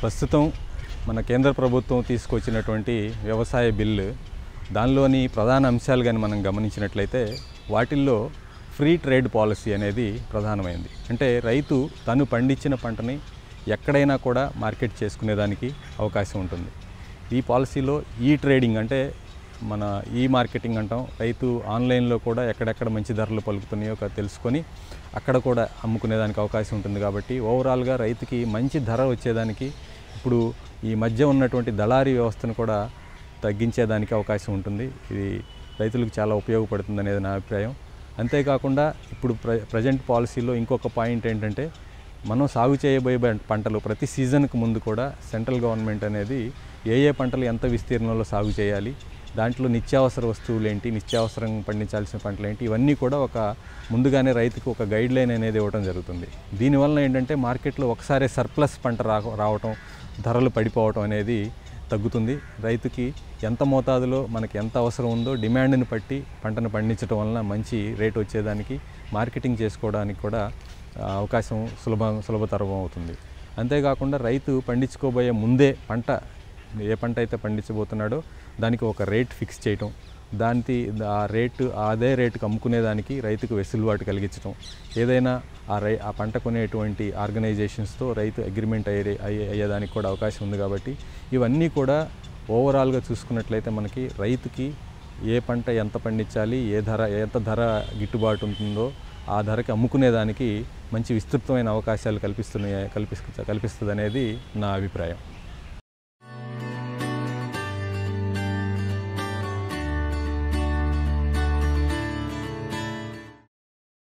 ప్రస్తుతం మన కేంద్ర ప్రభుత్వం తీసుకొచ్చినటువంటి వ్యవసాయ బిల్లు దానిలోని ప్రధాన అంశాలు కానీ మనం గమనించినట్లయితే వాటిల్లో ఫ్రీ ట్రేడ్ పాలసీ అనేది ప్రధానమైంది అంటే రైతు తను పండించిన పంటని ఎక్కడైనా కూడా మార్కెట్ చేసుకునేదానికి అవకాశం ఉంటుంది ఈ పాలసీలో ఈ ట్రేడింగ్ అంటే మన ఈ మార్కెటింగ్ అంటాం రైతు ఆన్లైన్లో కూడా ఎక్కడెక్కడ మంచి ధరలు పలుకుతున్నాయో తెలుసుకొని అక్కడ కూడా అమ్ముకునేదానికి అవకాశం ఉంటుంది కాబట్టి ఓవరాల్గా రైతుకి మంచి ధర వచ్చేదానికి ఇప్పుడు ఈ మధ్య ఉన్నటువంటి దళారీ వ్యవస్థను కూడా తగ్గించేదానికి అవకాశం ఉంటుంది ఇది రైతులకు చాలా ఉపయోగపడుతుంది అనేది నా అభిప్రాయం అంతేకాకుండా ఇప్పుడు ప్ర ప్రజెంట్ పాలసీలో ఇంకొక పాయింట్ ఏంటంటే మనం సాగు చేయబోయే పంటలు ప్రతి సీజన్కు ముందు కూడా సెంట్రల్ గవర్నమెంట్ అనేది ఏ ఏ పంటలు ఎంత విస్తీర్ణంలో సాగు చేయాలి దాంట్లో నిత్యావసర వస్తువులు ఏంటి నిత్యావసరం పండించాల్సిన పంటలు ఏంటి ఇవన్నీ కూడా ఒక ముందుగానే రైతుకు ఒక గైడ్ లైన్ అనేది ఇవ్వడం జరుగుతుంది దీనివల్ల ఏంటంటే మార్కెట్లో ఒకసారి సర్ప్లస్ పంట రావటం ధరలు పడిపోవటం అనేది తగ్గుతుంది రైతుకి ఎంత మోతాదులో మనకి ఎంత అవసరం ఉందో డిమాండ్ని బట్టి పంటను పండించడం వలన మంచి రేట్ వచ్చేదానికి మార్కెటింగ్ చేసుకోవడానికి కూడా అవకాశం సులభ సులభతరం అవుతుంది అంతేకాకుండా రైతు పండించుకోబోయే ముందే పంట ఏ పంట అయితే పండించబోతున్నాడో దానికి ఒక రేట్ ఫిక్స్ చేయటం దానికి ఆ రేటు అదే రేటుకు అమ్ముకునేదానికి రైతుకు వెసులుబాటు కలిగించడం ఏదైనా ఆ రై ఆ పంట కొనేటువంటి ఆర్గనైజేషన్స్తో రైతు అగ్రిమెంట్ అయ్యే అయ్యేదానికి కూడా అవకాశం ఉంది కాబట్టి ఇవన్నీ కూడా ఓవరాల్గా చూసుకున్నట్లయితే మనకి రైతుకి ఏ పంట ఎంత పండించాలి ఏ ధర ఎంత ధర గిట్టుబాటు ఉంటుందో ఆ ధరకి అమ్ముకునేదానికి మంచి విస్తృతమైన అవకాశాలు కల్పిస్తున్నాయి కల్పిస్తు కల్పిస్తుంది అనేది నా అభిప్రాయం